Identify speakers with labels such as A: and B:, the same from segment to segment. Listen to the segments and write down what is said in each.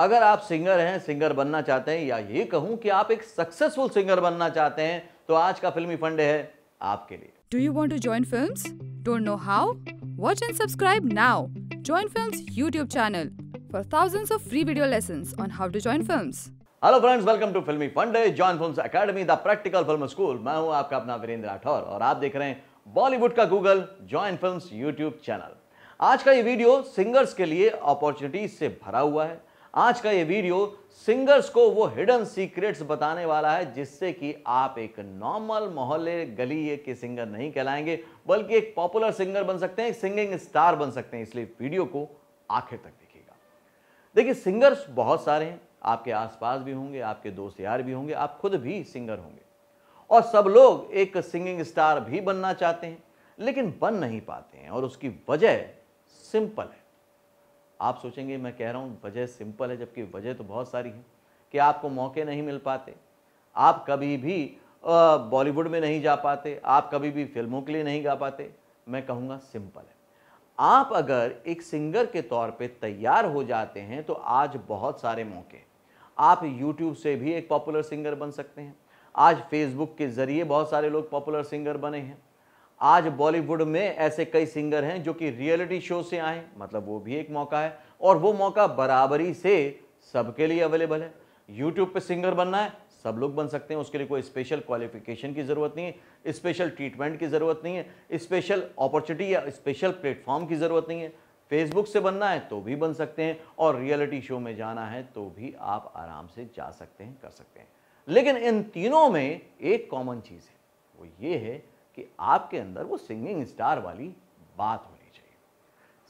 A: अगर आप सिंगर हैं सिंगर बनना चाहते हैं या ये कहूं कि आप एक सक्सेसफुल सिंगर बनना चाहते हैं तो आज का फिल्मी फंडे है आपके लिए do you want to Join Film don't know how watch and subscribe now Join Film YouTube channel for thousands of free video lesson on how to Join Film hello friends welcome to Filmi Funde Join Films academy the practical film school मैं हूं आपका अपना वीरेंद्र राठौर और आप देख रहे हैं बॉलीवुड का Google Join Films YouTube channel आज का ये वीडियो सिंगर्स के लिए अपॉर्चुनिटीज से भरा हुआ है आज का ये वीडियो सिंगर्स को वो हिडन सीक्रेट्स बताने वाला है जिससे कि आप एक नॉर्मल मोहल्ले गली के सिंगर नहीं कहलाएंगे बल्कि एक पॉपुलर सिंगर बन सकते हैं एक सिंगिंग स्टार बन सकते हैं इसलिए वीडियो को आखिर तक देखिएगा देखिए सिंगर्स बहुत सारे हैं आपके आसपास भी होंगे आपके दोस्त यार भी होंगे आप खुद भी सिंगर होंगे और सब लोग एक सिंगिंग स्टार भी बनना चाहते हैं लेकिन बन नहीं पाते हैं और उसकी वजह सिंपल है आप सोचेंगे मैं कह रहा हूँ वजह सिंपल है जबकि वजह तो बहुत सारी है कि आपको मौके नहीं मिल पाते आप कभी भी बॉलीवुड में नहीं जा पाते आप कभी भी फिल्मों के लिए नहीं गा पाते मैं कहूँगा सिंपल है आप अगर एक सिंगर के तौर पे तैयार हो जाते हैं तो आज बहुत सारे मौके आप यूट्यूब से भी एक पॉपुलर सिंगर बन सकते हैं आज फेसबुक के ज़रिए बहुत सारे लोग पॉपुलर सिंगर बने हैं आज बॉलीवुड में ऐसे कई सिंगर हैं जो कि रियलिटी शो से आए मतलब वो भी एक मौका है और वो मौका बराबरी से सबके लिए अवेलेबल है यूट्यूब पे सिंगर बनना है सब लोग बन सकते हैं उसके लिए कोई स्पेशल क्वालिफिकेशन की ज़रूरत नहीं है स्पेशल ट्रीटमेंट की ज़रूरत नहीं है स्पेशल अपॉर्चुनिटी या स्पेशल प्लेटफॉर्म की ज़रूरत नहीं है फेसबुक से बनना है तो भी बन सकते हैं और रियलिटी शो में जाना है तो भी आप आराम से जा सकते हैं कर सकते हैं लेकिन इन तीनों में एक कॉमन चीज़ है वो ये है कि आपके अंदर वो सिंगिंग स्टार वाली बात होनी चाहिए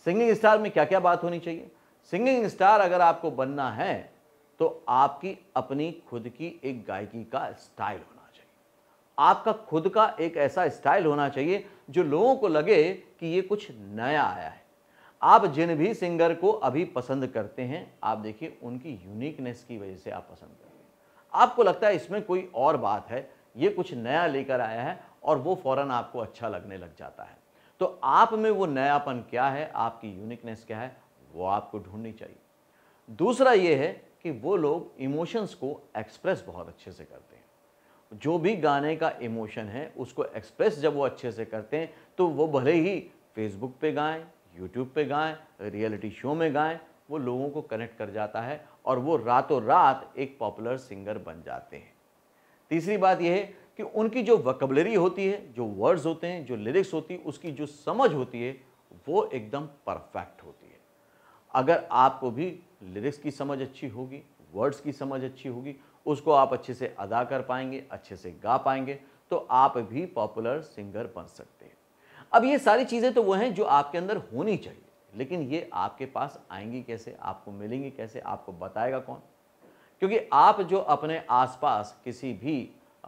A: सिंगिंग स्टार में क्या क्या बात होनी चाहिए सिंगिंग स्टार अगर आपको बनना है तो आपकी अपनी खुद की एक गायकी का स्टाइल होना चाहिए आपका खुद का एक ऐसा स्टाइल होना चाहिए जो लोगों को लगे कि ये कुछ नया आया है आप जिन भी सिंगर को अभी पसंद करते हैं आप देखिए उनकी यूनिकनेस की वजह से आप पसंद करते हैं आपको लगता है इसमें कोई और बात है ये कुछ नया लेकर आया है और वो फ़ौरन आपको अच्छा लगने लग जाता है तो आप में वो नयापन क्या है आपकी यूनिकनेस क्या है वो आपको ढूंढनी चाहिए दूसरा ये है कि वो लोग इमोशंस को एक्सप्रेस बहुत अच्छे से करते हैं जो भी गाने का इमोशन है उसको एक्सप्रेस जब वो अच्छे से करते हैं तो वो भले ही फेसबुक पे गाएं यूट्यूब पे गाएं रियलिटी शो में गाएं वो लोगों को कनेक्ट कर जाता है और वो रातों रात एक पॉपुलर सिंगर बन जाते हैं तीसरी बात यह है कि उनकी जो वकबलरी होती है जो वर्ड्स होते हैं जो लिरिक्स होती है उसकी जो समझ होती है वो एकदम परफेक्ट होती है अगर आपको भी लिरिक्स की समझ अच्छी होगी वर्ड्स की समझ अच्छी होगी उसको आप अच्छे से अदा कर पाएंगे अच्छे से गा पाएंगे तो आप भी पॉपुलर सिंगर बन सकते हैं अब ये सारी चीज़ें तो वो हैं जो आपके अंदर होनी चाहिए लेकिन ये आपके पास आएंगी कैसे आपको मिलेंगी कैसे आपको बताएगा कौन क्योंकि आप जो अपने आसपास किसी भी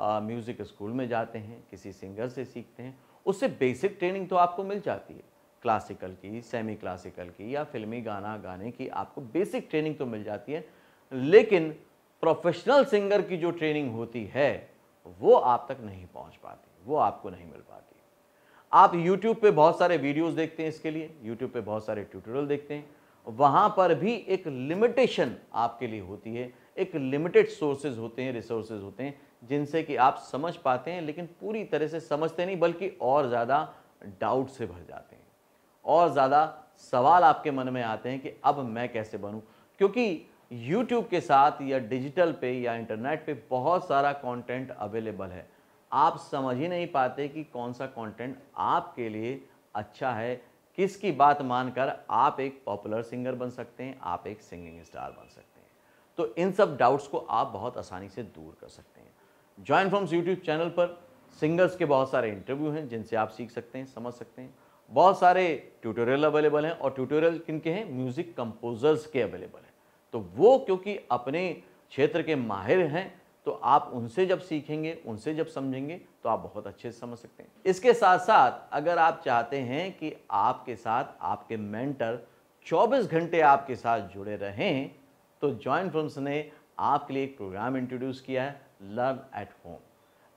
A: म्यूज़िक स्कूल में जाते हैं किसी सिंगर से सीखते हैं उससे बेसिक ट्रेनिंग तो आपको मिल जाती है क्लासिकल की सेमी क्लासिकल की या फिल्मी गाना गाने की आपको बेसिक ट्रेनिंग तो मिल जाती है लेकिन प्रोफेशनल सिंगर की जो ट्रेनिंग होती है वो आप तक नहीं पहुंच पाती वो आपको नहीं मिल पाती आप YouTube पे बहुत सारे वीडियोस देखते हैं इसके लिए YouTube पे बहुत सारे ट्यूटोरियल देखते हैं वहाँ पर भी एक लिमिटेशन आपके लिए होती है एक लिमिटेड सोर्सेज होते हैं रिसोर्सेज होते हैं जिनसे कि आप समझ पाते हैं लेकिन पूरी तरह से समझते नहीं बल्कि और ज़्यादा डाउट से भर जाते हैं और ज़्यादा सवाल आपके मन में आते हैं कि अब मैं कैसे बनूं क्योंकि YouTube के साथ या डिजिटल पे या इंटरनेट पे बहुत सारा कंटेंट अवेलेबल है आप समझ ही नहीं पाते कि कौन सा कंटेंट आपके लिए अच्छा है किसकी बात मानकर आप एक पॉपुलर सिंगर बन सकते हैं आप एक सिंगिंग स्टार बन सकते हैं तो इन सब डाउट्स को आप बहुत आसानी से दूर कर सकते हैं ज्वाइन फ्रॉम्स यूट्यूब चैनल पर सिंगर्स के बहुत सारे इंटरव्यू हैं जिनसे आप सीख सकते हैं समझ सकते हैं बहुत सारे ट्यूटोरियल अवेलेबल हैं और ट्यूटोरियल किन के हैं म्यूज़िक कंपोजर्स के अवेलेबल हैं तो वो क्योंकि अपने क्षेत्र के माहिर हैं तो आप उनसे जब सीखेंगे उनसे जब समझेंगे तो आप बहुत अच्छे से समझ सकते हैं इसके साथ साथ अगर आप चाहते हैं कि आपके साथ आपके मेंटर 24 घंटे आपके साथ जुड़े रहें तो जॉइन फिल्म्स ने आपके लिए एक प्रोग्राम इंट्रोड्यूस किया है लर्न एट होम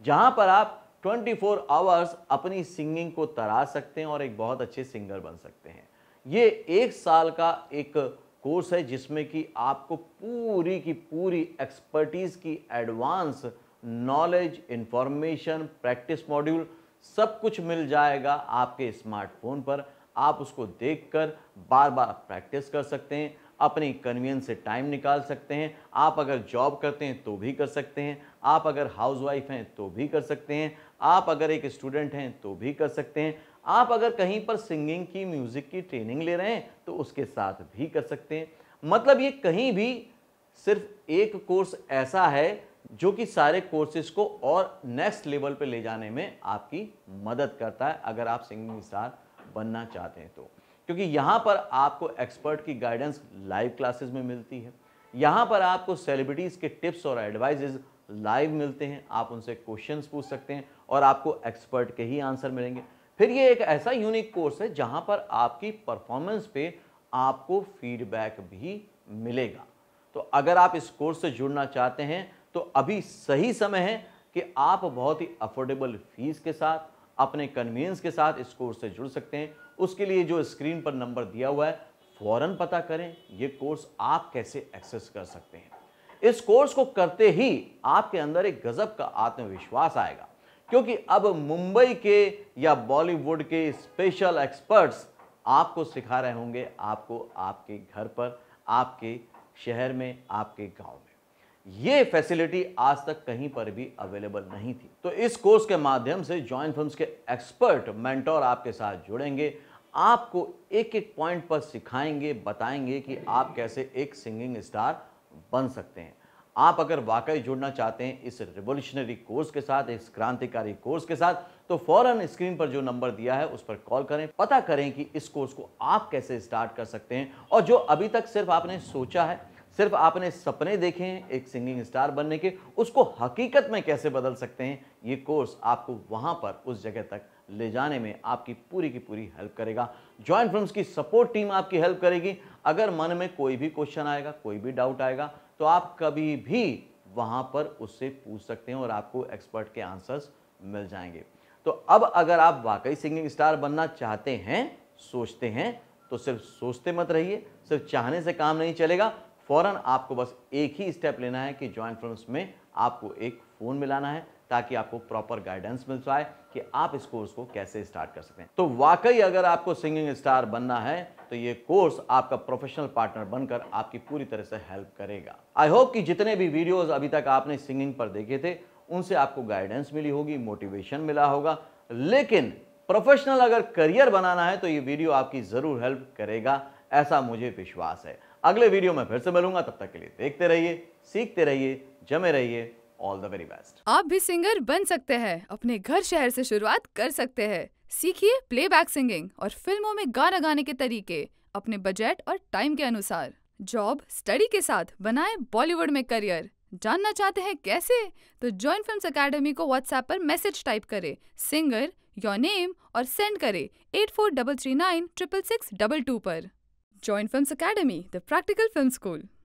A: जहाँ पर आप 24 फोर आवर्स अपनी सिंगिंग को तरा सकते हैं और एक बहुत अच्छे सिंगर बन सकते हैं ये एक साल का एक कोर्स है जिसमें कि आपको पूरी की पूरी एक्सपर्टीज़ की advance knowledge information practice module सब कुछ मिल जाएगा आपके स्मार्टफोन पर आप उसको देखकर बार बार प्रैक्टिस कर सकते हैं अपने कन्वीनियंस से टाइम निकाल सकते हैं आप अगर जॉब करते हैं तो भी कर सकते हैं आप अगर हाउसवाइफ हैं तो भी कर सकते हैं आप अगर एक स्टूडेंट हैं तो भी कर सकते हैं आप अगर कहीं पर सिंगिंग की म्यूज़िक की ट्रेनिंग ले रहे हैं तो उसके साथ भी कर सकते हैं मतलब ये कहीं भी सिर्फ एक कोर्स ऐसा है जो कि सारे कोर्सेज को और नेक्स्ट लेवल पे ले जाने में आपकी मदद करता है अगर आप सिंगिंग स्टार बनना चाहते हैं तो क्योंकि यहाँ पर आपको एक्सपर्ट की गाइडेंस लाइव क्लासेस में मिलती है यहाँ पर आपको सेलिब्रिटीज़ के टिप्स और एडवाइजेज लाइव मिलते हैं आप उनसे क्वेश्चंस पूछ सकते हैं और आपको एक्सपर्ट के ही आंसर मिलेंगे फिर ये एक ऐसा यूनिक कोर्स है जहाँ पर आपकी परफॉर्मेंस पे आपको फीडबैक भी मिलेगा तो अगर आप इस कोर्स से जुड़ना चाहते हैं तो अभी सही समय है कि आप बहुत ही अफोर्डेबल फीस के साथ अपने कन्वीनियंस के साथ इस कोर्स से जुड़ सकते हैं उसके लिए जो स्क्रीन पर नंबर दिया हुआ है फ़ौरन पता करें ये कोर्स आप कैसे एक्सेस कर सकते हैं इस कोर्स को करते ही आपके अंदर एक गज़ब का आत्मविश्वास आएगा क्योंकि अब मुंबई के या बॉलीवुड के स्पेशल एक्सपर्ट्स आपको सिखा रहे होंगे आपको आपके घर पर आपके शहर में आपके गांव में ये फैसिलिटी आज तक कहीं पर भी अवेलेबल नहीं थी तो इस कोर्स के माध्यम से जॉइंट फर्म्स के एक्सपर्ट मेंटोर आपके साथ जुड़ेंगे आपको एक एक पॉइंट पर सिखाएंगे बताएंगे कि आप कैसे एक सिंगिंग स्टार बन सकते हैं आप अगर वाकई जुड़ना चाहते हैं इस रिवोल्यूशनरी कोर्स के साथ इस क्रांतिकारी कोर्स के साथ तो फौरन स्क्रीन पर जो नंबर दिया है उस पर कॉल करें पता करें कि इस कोर्स को आप कैसे स्टार्ट कर सकते हैं और जो अभी तक सिर्फ आपने सोचा है सिर्फ आपने सपने देखे हैं एक सिंगिंग स्टार बनने के उसको हकीकत में कैसे बदल सकते हैं ये कोर्स आपको वहाँ पर उस जगह तक ले जाने में आपकी पूरी की पूरी हेल्प करेगा जॉइंट फिल्म्स की सपोर्ट टीम आपकी हेल्प करेगी अगर मन में कोई भी क्वेश्चन आएगा कोई भी डाउट आएगा तो आप कभी भी वहाँ पर उससे पूछ सकते हैं और आपको एक्सपर्ट के आंसर्स मिल जाएंगे तो अब अगर आप वाकई सिंगिंग स्टार बनना चाहते हैं सोचते हैं तो सिर्फ सोचते मत रहिए सिर्फ चाहने से काम नहीं चलेगा फ़ौरन आपको बस एक ही स्टेप लेना है कि जॉइंट फर्म्स में आपको एक फ़ोन मिलाना है ताकि आपको प्रॉपर गाइडेंस मिल पाए कि आप इस कोर्स को कैसे स्टार्ट कर सकें तो वाकई अगर आपको सिंगिंग स्टार बनना है तो ये कोर्स आपका प्रोफेशनल पार्टनर बनकर आपकी पूरी तरह से हेल्प करेगा आई होप कि जितने भी वीडियोस अभी तक आपने सिंगिंग पर देखे थे उनसे आपको गाइडेंस मिली होगी मोटिवेशन मिला होगा लेकिन प्रोफेशनल अगर करियर बनाना है तो ये वीडियो आपकी ज़रूर हेल्प करेगा ऐसा मुझे विश्वास है अगले वीडियो में फिर से मिलूंगा तब तक के लिए देखते रहिए सीखते रहिए जमे रहिए ऑल द वेरी बेस्ट आप भी सिंगर बन सकते हैं अपने घर शहर से शुरुआत कर सकते हैं सीखिए प्लेबैक सिंगिंग और फिल्मों में गाना गाने के तरीके अपने बजट और टाइम के अनुसार जॉब स्टडी के साथ बनाए बॉलीवुड में करियर जानना चाहते हैं कैसे तो जॉइन फिल्म अकेडमी को व्हाट्सएप पर मैसेज टाइप करें सिंगर योर नेम और सेंड करें eight four double three nine triple six double two पर Join Films Academy, the practical film school.